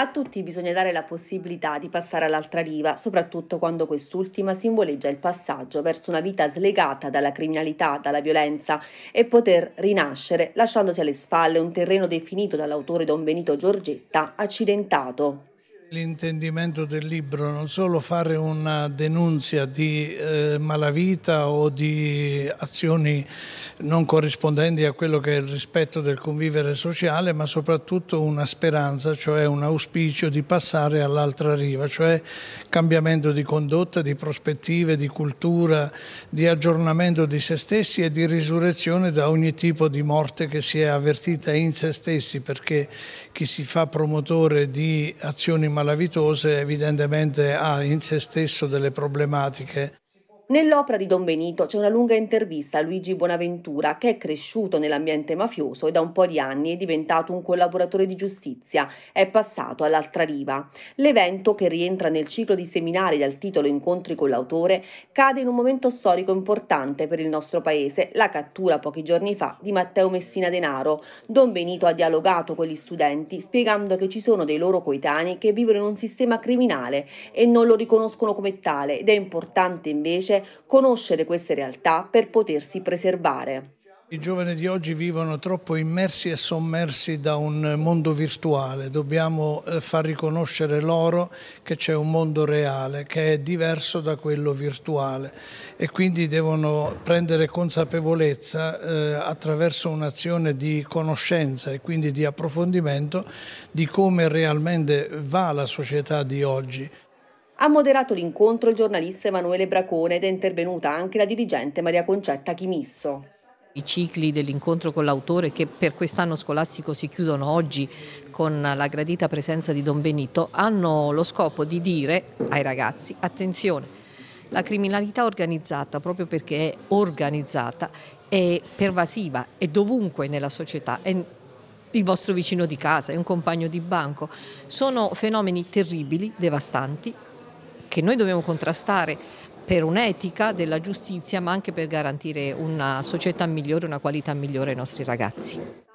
A tutti bisogna dare la possibilità di passare all'altra riva, soprattutto quando quest'ultima simboleggia il passaggio verso una vita slegata dalla criminalità, dalla violenza e poter rinascere lasciandosi alle spalle un terreno definito dall'autore Don Benito Giorgetta accidentato. L'intendimento del libro non solo fare una denunzia di eh, malavita o di azioni non corrispondenti a quello che è il rispetto del convivere sociale, ma soprattutto una speranza, cioè un auspicio di passare all'altra riva, cioè cambiamento di condotta, di prospettive, di cultura, di aggiornamento di se stessi e di risurrezione da ogni tipo di morte che si è avvertita in se stessi, perché chi si fa promotore di azioni malavita malavitose evidentemente ha in se stesso delle problematiche Nell'opera di Don Benito c'è una lunga intervista a Luigi Bonaventura che è cresciuto nell'ambiente mafioso e da un po' di anni è diventato un collaboratore di giustizia, è passato all'altra riva. L'evento, che rientra nel ciclo di seminari dal titolo Incontri con l'autore, cade in un momento storico importante per il nostro paese, la cattura pochi giorni fa di Matteo Messina Denaro. Don Benito ha dialogato con gli studenti spiegando che ci sono dei loro coetanei che vivono in un sistema criminale e non lo riconoscono come tale ed è importante invece conoscere queste realtà per potersi preservare. I giovani di oggi vivono troppo immersi e sommersi da un mondo virtuale, dobbiamo eh, far riconoscere loro che c'è un mondo reale che è diverso da quello virtuale e quindi devono prendere consapevolezza eh, attraverso un'azione di conoscenza e quindi di approfondimento di come realmente va la società di oggi. Ha moderato l'incontro il giornalista Emanuele Bracone ed è intervenuta anche la dirigente Maria Concetta Chimisso. I cicli dell'incontro con l'autore che per quest'anno scolastico si chiudono oggi con la gradita presenza di Don Benito hanno lo scopo di dire ai ragazzi attenzione, la criminalità organizzata proprio perché è organizzata è pervasiva, è dovunque nella società, è il vostro vicino di casa, è un compagno di banco. Sono fenomeni terribili, devastanti, che noi dobbiamo contrastare per un'etica della giustizia ma anche per garantire una società migliore, una qualità migliore ai nostri ragazzi.